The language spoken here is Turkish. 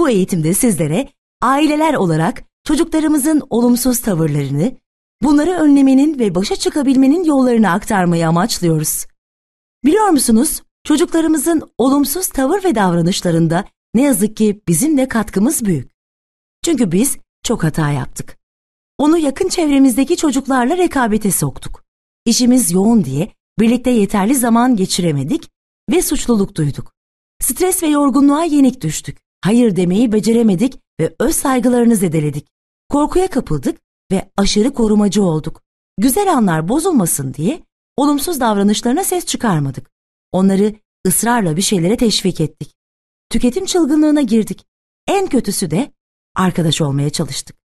Bu eğitimde sizlere aileler olarak çocuklarımızın olumsuz tavırlarını, bunları önlemenin ve başa çıkabilmenin yollarını aktarmayı amaçlıyoruz. Biliyor musunuz? Çocuklarımızın olumsuz tavır ve davranışlarında ne yazık ki bizim de katkımız büyük. Çünkü biz çok hata yaptık. Onu yakın çevremizdeki çocuklarla rekabete soktuk. İşimiz yoğun diye birlikte yeterli zaman geçiremedik ve suçluluk duyduk. Stres ve yorgunluğa yenik düştük hayır demeyi beceremedik ve öz saygılarını zedeledik. Korkuya kapıldık ve aşırı korumacı olduk. Güzel anlar bozulmasın diye olumsuz davranışlarına ses çıkarmadık. Onları ısrarla bir şeylere teşvik ettik. Tüketim çılgınlığına girdik. En kötüsü de arkadaş olmaya çalıştık.